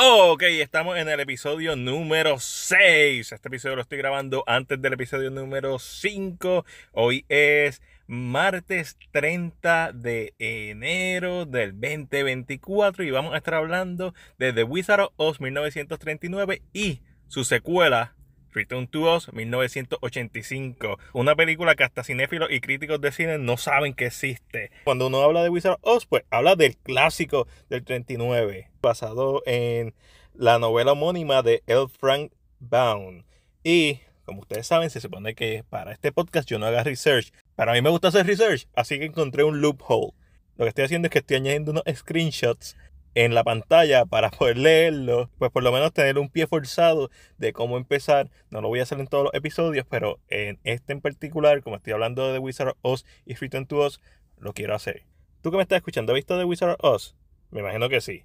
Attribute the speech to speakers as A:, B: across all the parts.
A: Ok, estamos en el episodio número 6. Este episodio lo estoy grabando antes del episodio número 5. Hoy es martes 30 de enero del 2024 y vamos a estar hablando de The Wizard of Oz 1939 y su secuela Return to 1985. Una película que hasta cinéfilos y críticos de cine no saben que existe. Cuando uno habla de Wizard of Oz, pues habla del clásico del 39, basado en la novela homónima de L. Frank Baum. Y como ustedes saben, se supone que para este podcast yo no haga research. Para mí me gusta hacer research, así que encontré un loophole. Lo que estoy haciendo es que estoy añadiendo unos screenshots en la pantalla para poder leerlo, pues por lo menos tener un pie forzado de cómo empezar. No lo voy a hacer en todos los episodios, pero en este en particular, como estoy hablando de Wizard of Oz y Return to Oz, lo quiero hacer. Tú que me estás escuchando, ¿has visto The Wizard of Oz? Me imagino que sí.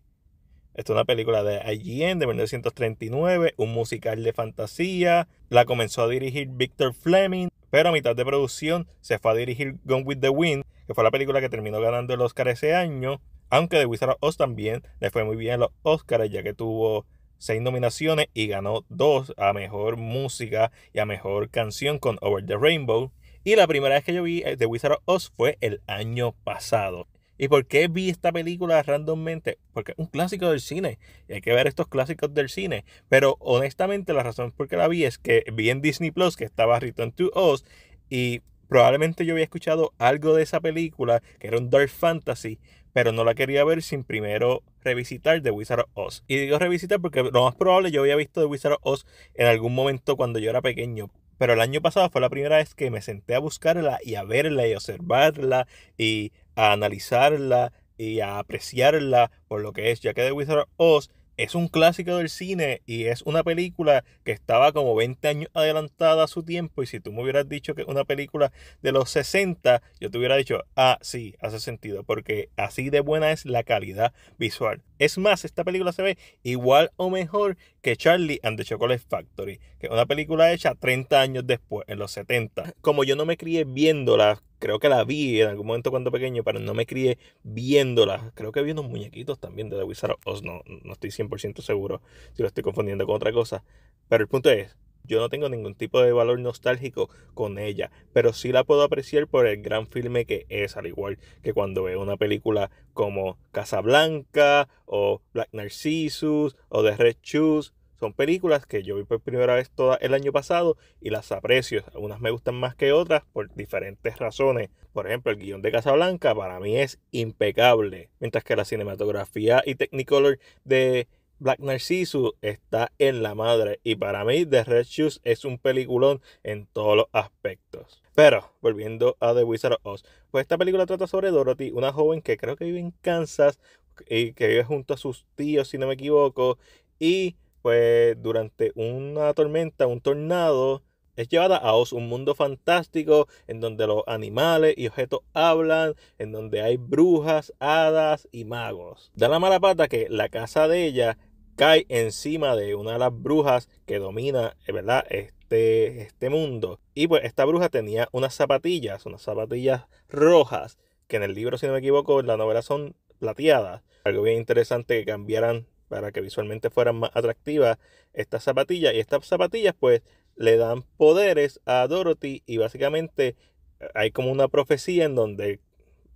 A: Esta es una película de IGN de 1939, un musical de fantasía. La comenzó a dirigir Victor Fleming, pero a mitad de producción se fue a dirigir Gone with the Wind, que fue la película que terminó ganando el Oscar ese año. Aunque The Wizard of Oz también le fue muy bien en los Oscars, ya que tuvo seis nominaciones y ganó dos a mejor música y a mejor canción con Over the Rainbow. Y la primera vez que yo vi eh, The Wizard of Oz fue el año pasado. ¿Y por qué vi esta película randommente? Porque es un clásico del cine. Y hay que ver estos clásicos del cine. Pero honestamente la razón por qué la vi es que vi en Disney Plus que estaba Return to Oz. Y probablemente yo había escuchado algo de esa película, que era un Dark Fantasy pero no la quería ver sin primero revisitar The Wizard of Oz. Y digo revisitar porque lo más probable yo había visto The Wizard of Oz en algún momento cuando yo era pequeño. Pero el año pasado fue la primera vez que me senté a buscarla y a verla y a observarla y a analizarla y a apreciarla por lo que es, ya que The Wizard of Oz es un clásico del cine y es una película que estaba como 20 años adelantada a su tiempo. Y si tú me hubieras dicho que es una película de los 60, yo te hubiera dicho, ah, sí, hace sentido, porque así de buena es la calidad visual. Es más, esta película se ve igual o mejor que Charlie and the Chocolate Factory, que es una película hecha 30 años después, en los 70. Como yo no me crié viéndola creo que la vi en algún momento cuando pequeño, pero no me crié viéndola. Creo que vi unos muñequitos también de The Wizard of Oz, no, no estoy 100% seguro si lo estoy confundiendo con otra cosa. Pero el punto es, yo no tengo ningún tipo de valor nostálgico con ella, pero sí la puedo apreciar por el gran filme que es, al igual que cuando veo una película como Casablanca o Black Narcissus o The Red Shoes son películas que yo vi por primera vez toda el año pasado y las aprecio. Algunas me gustan más que otras por diferentes razones. Por ejemplo, el guión de Casablanca para mí es impecable, mientras que la cinematografía y Technicolor de Black Narcissus está en la madre y para mí The Red Shoes es un peliculón en todos los aspectos. Pero, volviendo a The Wizard of Oz, pues esta película trata sobre Dorothy, una joven que creo que vive en Kansas y que vive junto a sus tíos, si no me equivoco, y pues durante una tormenta, un tornado, es llevada a un mundo fantástico en donde los animales y objetos hablan, en donde hay brujas, hadas y magos. Da la mala pata que la casa de ella cae encima de una de las brujas que domina, eh, ¿verdad? Este, este mundo. Y pues esta bruja tenía unas zapatillas, unas zapatillas rojas, que en el libro, si no me equivoco, en la novela son plateadas. Algo bien interesante que cambiaran para que visualmente fueran más atractivas estas zapatillas. Y estas zapatillas pues le dan poderes a Dorothy y básicamente eh, hay como una profecía en donde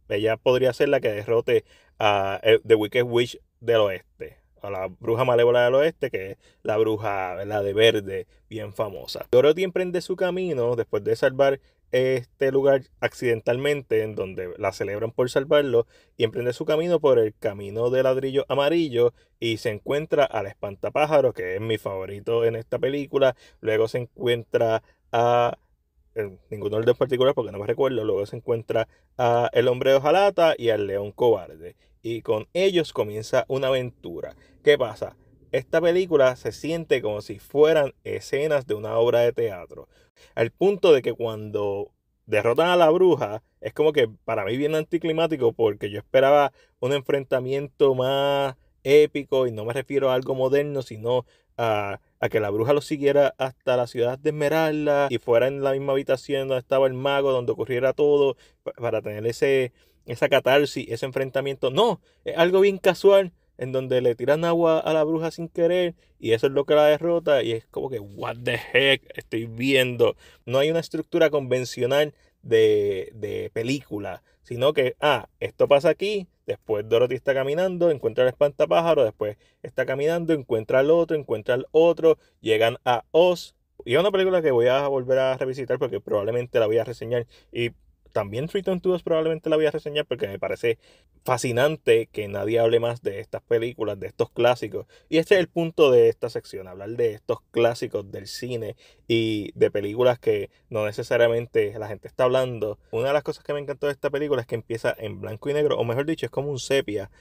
A: ella podría ser la que derrote a eh, The Wicked Witch del oeste. A la bruja malévola del oeste, que es la bruja la de verde, bien famosa. Dorothy emprende su camino después de salvar este lugar accidentalmente en donde la celebran por salvarlo y emprende su camino por el camino de ladrillo amarillo y se encuentra al espantapájaro que es mi favorito en esta película luego se encuentra a en ningún orden particular porque no me recuerdo luego se encuentra a el hombre de hojalata y al león cobarde y con ellos comienza una aventura ¿qué pasa? Esta película se siente como si fueran escenas de una obra de teatro. Al punto de que cuando derrotan a la bruja, es como que para mí bien anticlimático porque yo esperaba un enfrentamiento más épico y no me refiero a algo moderno, sino a, que la bruja lo siguiera hasta la ciudad de Esmeralda y fuera en la misma habitación donde estaba el mago, donde ocurriera todo, para tener ese, esa catarsis, ese enfrentamiento. No, es algo bien casual en donde le tiran agua a la bruja sin querer y eso es lo que la derrota y es como que what the heck estoy viendo. No hay una estructura convencional de, película, sino que, ah, esto pasa aquí, después Dorothy está caminando, encuentra al espantapájaro, después está caminando, encuentra al otro, encuentra al otro, llegan a Oz. Y es una película que voy a volver a revisitar porque probablemente la voy a reseñar y también triton 2 probablemente la voy a reseñar porque me parece fascinante que nadie hable más de estas películas, de estos clásicos. Y este es el punto de esta sección, hablar de estos clásicos del cine y de películas que no necesariamente la gente está hablando. Una de las cosas que me encantó de esta película es que empieza en blanco y negro, o mejor dicho, es como un sepia,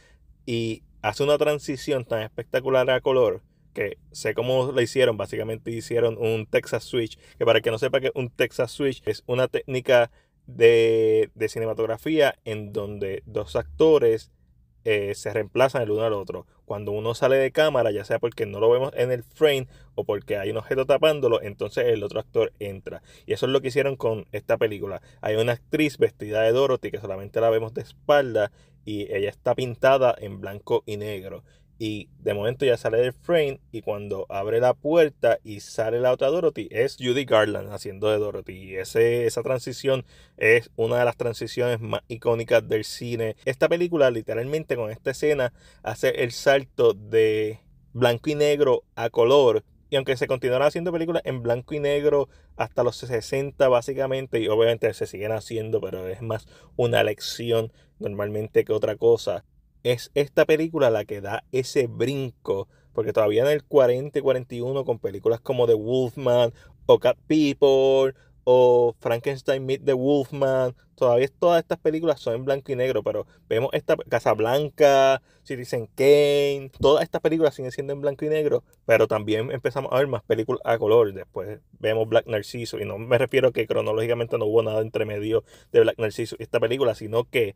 A: y hace una transición tan espectacular a color que sé cómo la hicieron, básicamente hicieron un Texas Switch, que para el que no sepa que un Texas Switch es una técnica de, cinematografía en donde dos actores eh, se reemplazan el uno al otro. Cuando uno sale de cámara, ya sea porque no lo vemos en el frame o porque hay un objeto tapándolo, entonces el otro actor entra. Y eso es lo que hicieron con esta película. Hay una actriz vestida de Dorothy que solamente la vemos de espalda y ella está pintada en blanco y negro y de momento ya sale el frame y cuando abre la puerta y sale la otra Dorothy es Judy Garland haciendo de Dorothy y esa transición es una de las transiciones más icónicas del cine. Esta película literalmente con esta escena hace el salto de blanco y negro a color y aunque se continuará haciendo películas en blanco y negro hasta los 60 básicamente, y obviamente se siguen haciendo, pero es más una lección normalmente que otra cosa, es esta película la que da ese brinco, porque todavía en el 40 y 41 con películas como The Wolfman o Cat People o Frankenstein Meet the Wolfman, todavía todas estas películas son en blanco y negro, pero vemos esta Blanca. Citizen Kane, todas estas películas siguen siendo en blanco y negro, pero también empezamos a ver más películas a color, después vemos Black Narciso, y no me refiero a que cronológicamente no hubo nada entre medio de Black Narciso y esta película, sino que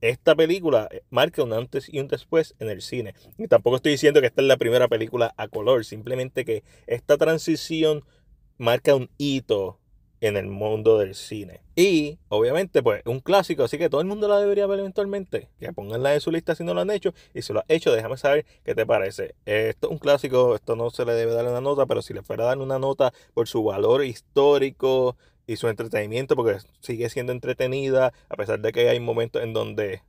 A: esta película eh, marca un antes y un después en el cine. Y tampoco estoy diciendo que esta es la primera película a color, simplemente que esta transición marca un hito en el mundo del cine. Y obviamente, pues, un clásico, así que todo el mundo la debería ver eventualmente. Que pónganla en su lista si no lo han hecho. Y si lo han hecho, déjame saber qué te parece. Esto es un clásico, esto no se le debe dar una nota, pero si le fuera a dar una nota por su valor histórico, y su entretenimiento, porque sigue siendo entretenida, a pesar de que hay momentos en donde, es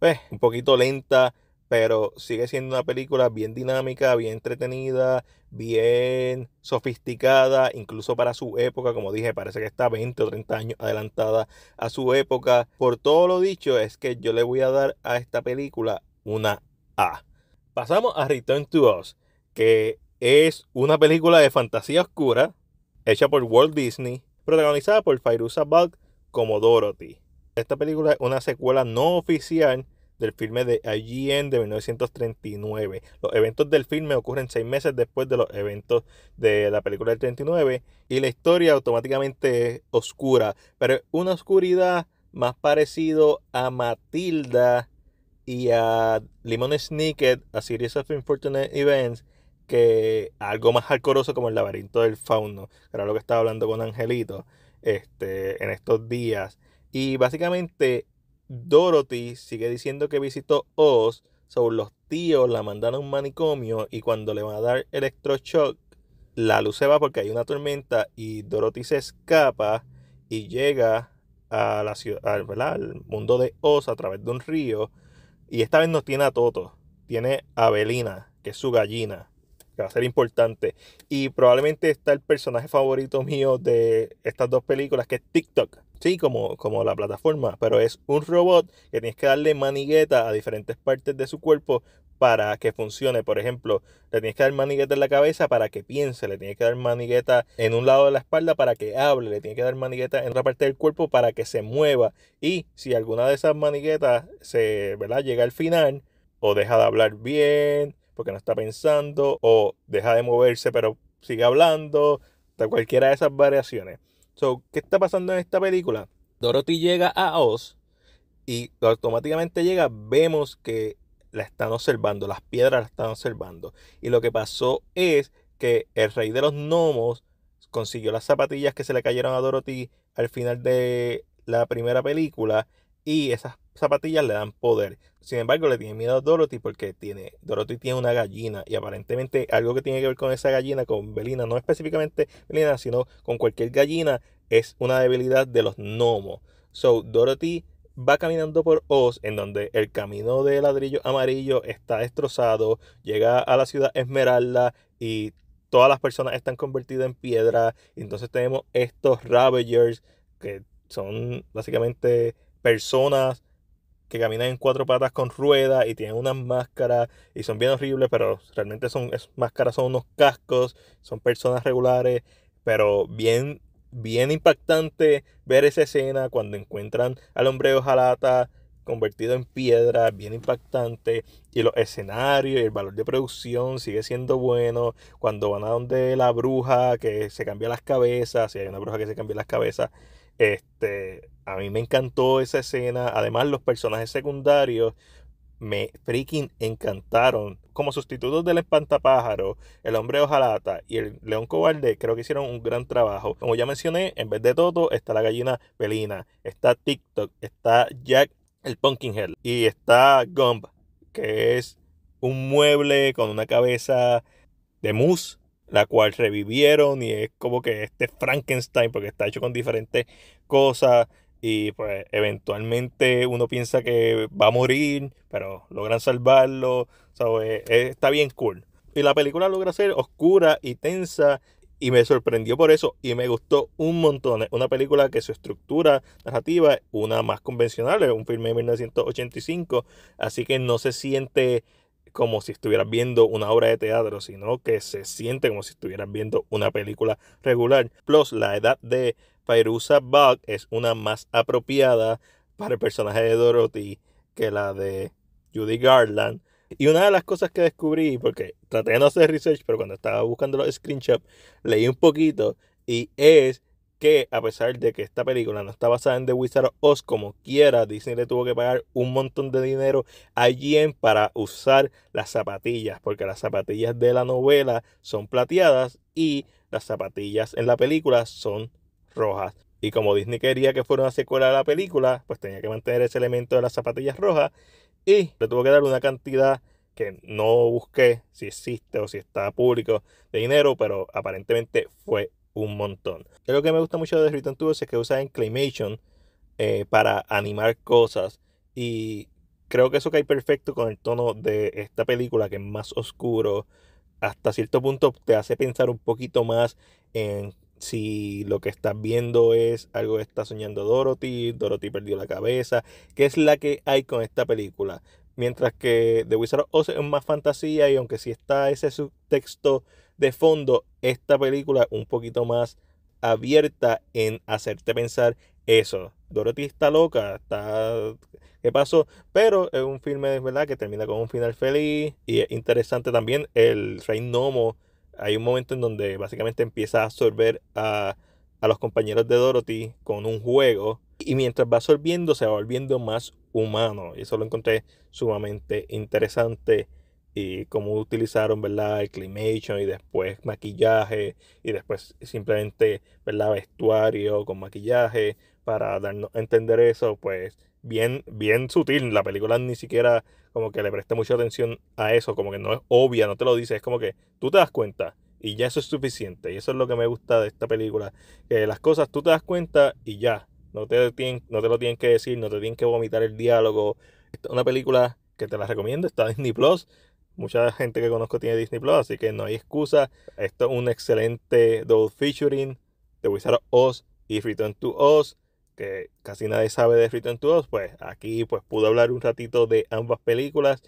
A: pues, un poquito lenta, pero sigue siendo una película bien dinámica, bien entretenida, bien sofisticada, incluso para su época, como dije, parece que está 20 o 30 años adelantada a su época. Por todo lo dicho, es que yo le voy a dar a esta película una A. Pasamos a Return to Us, que es una película de fantasía oscura, hecha por Walt Disney, protagonizada por Fairuza Balk como Dorothy. Esta película es una secuela no oficial del filme de IGN de 1939. Los eventos del filme ocurren seis meses después de los eventos de la película del 39 y la historia automáticamente es oscura, pero una oscuridad más parecido a Matilda y a Limon Snicket, a Series of Unfortunate Events, que algo más alcoroso como el laberinto del fauno, que era lo que estaba hablando con Angelito este, en estos días. Y básicamente Dorothy sigue diciendo que visitó Oz, sobre los tíos la mandaron a un manicomio y cuando le van a dar electroshock, la luz se va porque hay una tormenta y Dorothy se escapa y llega a la al mundo de Oz a través de un río. Y esta vez no tiene a Toto, tiene a Belina, que es su gallina que va a ser importante. Y probablemente está el personaje favorito mío de estas dos películas, que es TikTok. Sí, como, como la plataforma, pero es un robot que tienes que darle manigueta a diferentes partes de su cuerpo para que funcione. Por ejemplo, le tienes que dar manigueta en la cabeza para que piense, le tienes que dar manigueta en un lado de la espalda para que hable, le tienes que dar manigueta en otra parte del cuerpo para que se mueva. Y si alguna de esas maniguetas se ¿verdad? llega al final, o deja de hablar bien, porque no está pensando, o deja de moverse pero sigue hablando, cualquiera de esas variaciones. So, ¿Qué está pasando en esta película? Dorothy llega a Oz y automáticamente llega, vemos que la están observando, las piedras la están observando. Y lo que pasó es que el rey de los gnomos consiguió las zapatillas que se le cayeron a Dorothy al final de la primera película y esas zapatillas le dan poder. Sin embargo, le tiene miedo a Dorothy porque tiene, Dorothy tiene una gallina y aparentemente algo que tiene que ver con esa gallina, con Belina, no específicamente Belina, sino con cualquier gallina, es una debilidad de los gnomos. So, Dorothy va caminando por Oz, en donde el camino de ladrillo amarillo está destrozado, llega a la ciudad Esmeralda y todas las personas están convertidas en piedra. entonces tenemos estos Ravagers, que son básicamente personas que caminan en cuatro patas con rueda y tienen unas máscaras y son bien horribles, pero realmente son máscaras son unos cascos, son personas regulares, pero bien bien impactante ver esa escena cuando encuentran al hombre de hojalata convertido en piedra, bien impactante, y los escenarios y el valor de producción sigue siendo bueno, cuando van a donde la bruja que se cambia las cabezas, si hay una bruja que se cambia las cabezas, este, a mí me encantó esa escena. Además, los personajes secundarios me freaking encantaron. Como sustitutos del espantapájaro, el hombre ojalata y el león cobarde, creo que hicieron un gran trabajo. Como ya mencioné, en vez de todo está la gallina Pelina, está TikTok, está Jack el Pumpkinhead y está Gump, que es un mueble con una cabeza de mousse la cual revivieron y es como que este Frankenstein porque está hecho con diferentes cosas y pues eventualmente uno piensa que va a morir, pero logran salvarlo, ¿sabes? Eh, eh, está bien cool. Y la película logra ser oscura y tensa y me sorprendió por eso y me gustó un montón. Una película que su estructura narrativa es una más convencional, es un filme de 1985, así que no se siente como si estuvieras viendo una obra de teatro, sino que se siente como si estuvieras viendo una película regular. Plus, la edad de Fairuza Buck es una más apropiada para el personaje de Dorothy que la de Judy Garland. Y una de las cosas que descubrí, porque traté de no hacer research, pero cuando estaba buscando los screenshots, leí un poquito, y es que a pesar de que esta película no está basada en The Wizard of Oz como quiera, Disney le tuvo que pagar un montón de dinero a Jen para usar las zapatillas, porque las zapatillas de la novela son plateadas y las zapatillas en la película son rojas. Y como Disney quería que fuera una secuela de la película, pues tenía que mantener ese elemento de las zapatillas rojas y le tuvo que dar una cantidad que no busqué si existe o si está público de dinero, pero aparentemente fue un montón. lo que me gusta mucho de Return to es que usa Claymation eh, para animar cosas. Y creo que eso cae perfecto con el tono de esta película, que es más oscuro. Hasta cierto punto te hace pensar un poquito más en si lo que estás viendo es algo que está soñando Dorothy, Dorothy perdió la cabeza, Qué es la que hay con esta película. Mientras que The Wizard of Oz es más fantasía y aunque sí está ese subtexto de fondo esta película un poquito más abierta en hacerte pensar eso. Dorothy está loca, está... ¿Qué pasó? Pero es un filme, ¿verdad? Que termina con un final feliz y es interesante también el Rey Nomo. Hay un momento en donde básicamente empieza a absorber a, a los compañeros de Dorothy con un juego y mientras va absorbiendo se va volviendo más humano. Y eso lo encontré sumamente interesante y cómo utilizaron, ¿verdad? El y después maquillaje y después simplemente, ¿verdad? Vestuario con maquillaje para darnos entender eso, pues bien, bien sutil. La película ni siquiera como que le presta mucha atención a eso, como que no es obvia, no te lo dice, es como que tú te das cuenta y ya eso es suficiente. Y eso es lo que me gusta de esta película, que las cosas tú te das cuenta y ya. No te, no te lo tienen que decir, no te tienen que vomitar el diálogo. una película que te la recomiendo, está en Disney Plus Mucha gente que conozco tiene Disney Plus, así que no hay excusa. Esto es un excelente double featuring de Wizard of Oz y Return to Oz, que casi nadie sabe de Return to Oz. Pues aquí pues pude hablar un ratito de ambas películas.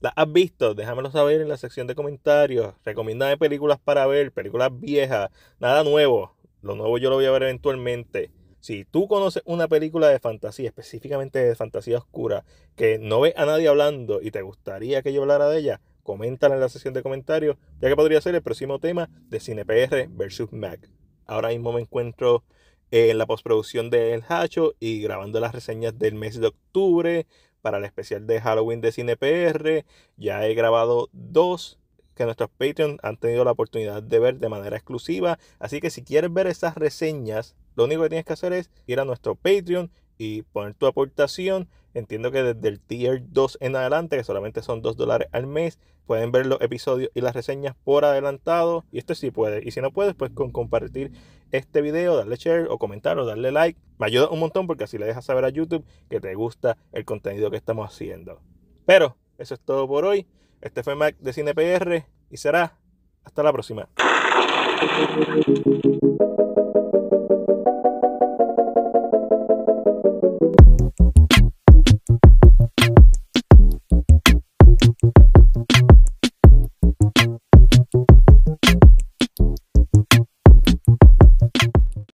A: ¿Las has visto? Déjamelo saber en la sección de comentarios. Recomiéndame películas para ver, películas viejas, nada nuevo. Lo nuevo yo lo voy a ver eventualmente. Si tú conoces una película de fantasía, específicamente de fantasía oscura, que no ve a nadie hablando y te gustaría que yo hablara de ella, coméntala en la sesión de comentarios, ya que podría ser el próximo tema de CinePR versus Mac. Ahora mismo me encuentro eh, en la postproducción de El Hacho y grabando las reseñas del mes de octubre para el especial de Halloween de CinePR. Ya he grabado dos que nuestros Patreons han tenido la oportunidad de ver de manera exclusiva. Así que si quieres ver esas reseñas, lo único que tienes que hacer es ir a nuestro Patreon y poner tu aportación. Entiendo que desde el tier 2 en adelante, que solamente son 2 dólares al mes, pueden ver los episodios y las reseñas por adelantado. Y esto sí puede. Y si no puedes, pues con compartir este video, darle share o comentar o darle like. Me ayuda un montón porque así le dejas saber a YouTube que te gusta el contenido que estamos haciendo. Pero eso es todo por hoy. Este fue Mac de CinePR y será hasta la próxima.